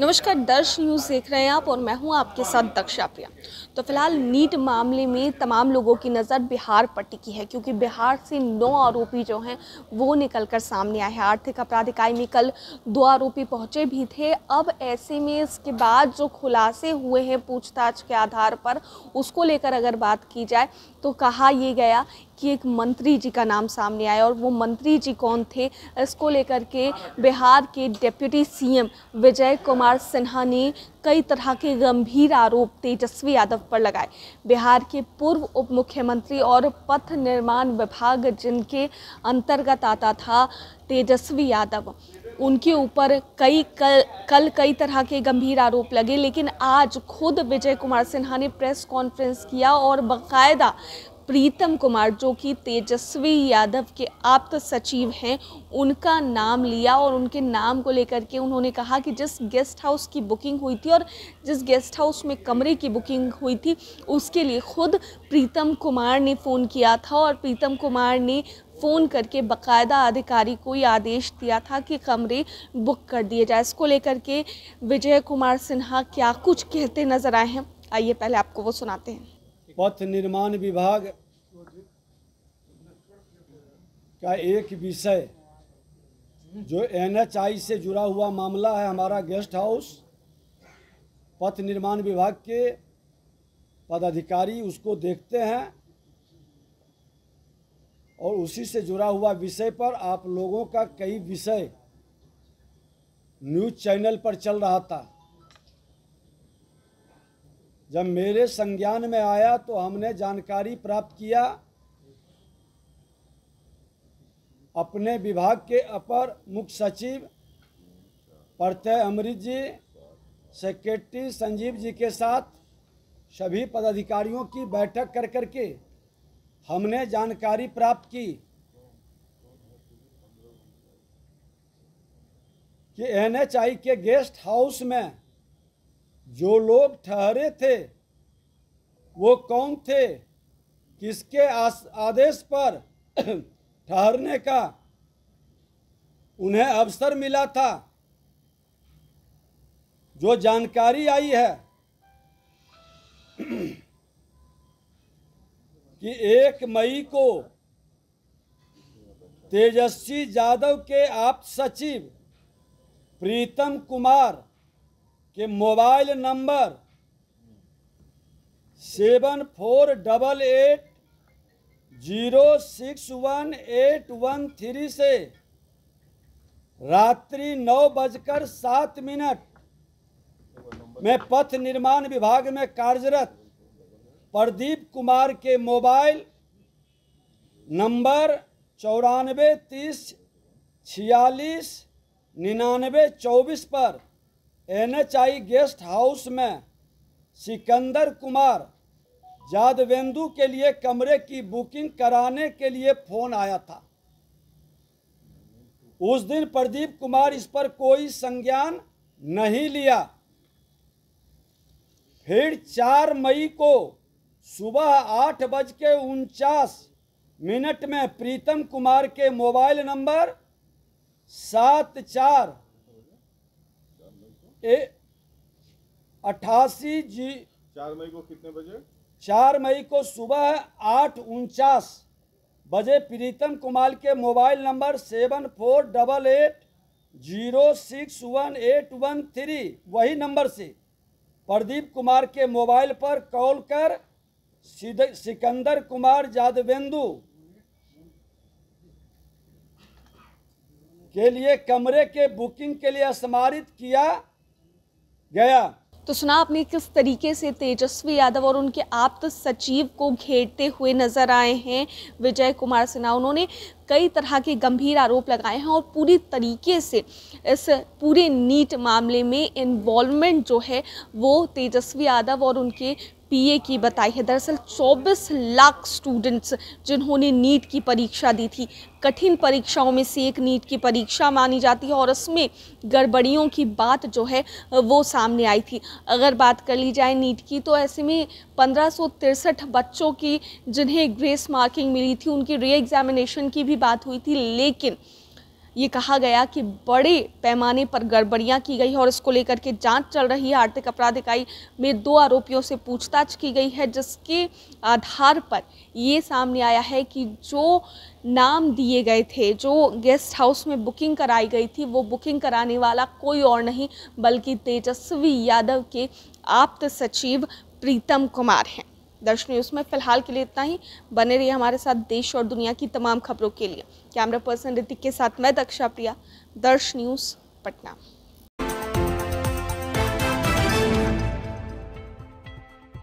नमस्कार दर्श न्यूज़ देख रहे हैं आप और मैं हूं आपके साथ दक्षा प्रिया तो फिलहाल नीट मामले में तमाम लोगों की नज़र बिहार पर टिकी है क्योंकि बिहार से नौ आरोपी जो हैं वो निकल कर सामने आए हैं आर्थिक अपराध इकाई में कल दो आरोपी पहुंचे भी थे अब ऐसे में इसके बाद जो खुलासे हुए हैं पूछताछ के आधार पर उसको लेकर अगर बात की जाए तो कहा यह गया कि एक मंत्री जी का नाम सामने आया और वो मंत्री जी कौन थे इसको लेकर के बिहार के डिप्यूटी सीएम विजय कुमार सिन्हा ने कई तरह के गंभीर आरोप तेजस्वी यादव पर लगाए बिहार के पूर्व उप मुख्यमंत्री और पथ निर्माण विभाग जिनके अंतर्गत आता था तेजस्वी यादव उनके ऊपर कई कल कल कई तरह के गंभीर आरोप लगे लेकिन आज खुद विजय कुमार सिन्हा ने प्रेस कॉन्फ्रेंस किया और बाकायदा प्रीतम कुमार जो कि तेजस्वी यादव के आप्त सचिव हैं उनका नाम लिया और उनके नाम को लेकर के उन्होंने कहा कि जिस गेस्ट हाउस की बुकिंग हुई थी और जिस गेस्ट हाउस में कमरे की बुकिंग हुई थी उसके लिए खुद प्रीतम कुमार ने फ़ोन किया था और प्रीतम कुमार ने फ़ोन करके बकायदा अधिकारी को ये आदेश दिया था कि कमरे बुक कर दिए जाए इसको लेकर के विजय कुमार सिन्हा क्या कुछ कहते नज़र आए हैं आइए पहले आपको वो सुनाते हैं पथ निर्माण विभाग का एक विषय जो एनएचआई से जुड़ा हुआ मामला है हमारा गेस्ट हाउस पथ निर्माण विभाग के पदाधिकारी उसको देखते हैं और उसी से जुड़ा हुआ विषय पर आप लोगों का कई विषय न्यूज़ चैनल पर चल रहा था जब मेरे संज्ञान में आया तो हमने जानकारी प्राप्त किया अपने विभाग के अपर मुख्य सचिव प्रत्यय अमृत जी सेक्रेटरी संजीव जी के साथ सभी पदाधिकारियों की बैठक कर कर के हमने जानकारी प्राप्त की कि एनएचआई के गेस्ट हाउस में जो लोग ठहरे थे वो कौन थे किसके आदेश पर ठहरने का उन्हें अवसर मिला था जो जानकारी आई है कि एक मई को तेजस्वी यादव के आप सचिव प्रीतम कुमार कि mobile number seven four double eight zero six one eight one three से रात्रि नौ बजकर सात मिनट में पथ निर्माण विभाग में कार्यरत प्रदीप कुमार के मोबाइल नंबर चौरानवे तीस छियालीस निन्यानवे चौबीस पर एनएचआई गेस्ट हाउस में सिकंदर कुमार जादवेंदु के लिए कमरे की बुकिंग कराने के लिए फोन आया था उस दिन प्रदीप कुमार इस पर कोई संज्ञान नहीं लिया फिर चार मई को सुबह आठ बज के उनचास मिनट में प्रीतम कुमार के मोबाइल नंबर सात चार अट्ठासी जी चार मई को कितने बजे चार मई को सुबह आठ उनचास बजे प्रीतम कुमार के mobile number seven four double eight zero six one eight one three वही नंबर से प्रदीप कुमार के मोबाइल पर कॉल कर सिकंदर कुमार जादवेंदु के लिए कमरे के बुकिंग के लिए स्मारित किया गया तो सुना आपने किस तरीके से तेजस्वी यादव और उनके आप्त सचिव को घेरते हुए नजर आए हैं विजय कुमार सिन्हा उन्होंने कई तरह के गंभीर आरोप लगाए हैं और पूरी तरीके से इस पूरे नीट मामले में इन्वॉल्वमेंट जो है वो तेजस्वी यादव और उनके पीए की बताई है दरअसल 24 लाख स्टूडेंट्स जिन्होंने नीट की परीक्षा दी थी कठिन परीक्षाओं में से एक नीट की परीक्षा मानी जाती है और उसमें गड़बड़ियों की बात जो है वो सामने आई थी अगर बात कर ली जाए नीट की तो ऐसे में पंद्रह बच्चों की जिन्हें ग्रेस मार्किंग मिली थी उनकी री एग्ज़ामिनेशन की भी बात हुई थी लेकिन ये कहा गया कि बड़े पैमाने पर गड़बड़ियाँ की गई है और इसको लेकर के जाँच चल रही है आर्थिक अपराध इकाई में दो आरोपियों से पूछताछ की गई है जिसके आधार पर ये सामने आया है कि जो नाम दिए गए थे जो गेस्ट हाउस में बुकिंग कराई गई थी वो बुकिंग कराने वाला कोई और नहीं बल्कि तेजस्वी यादव के आप्त सचिव प्रीतम कुमार हैं दर्श न्यूज़ में फ़िलहाल के लिए इतना ही बने रहिए हमारे साथ देश और दुनिया की तमाम खबरों के लिए कैमरा पर्सन ऋतिक के साथ मैं दक्षा प्रिया दर्श न्यूज़ पटना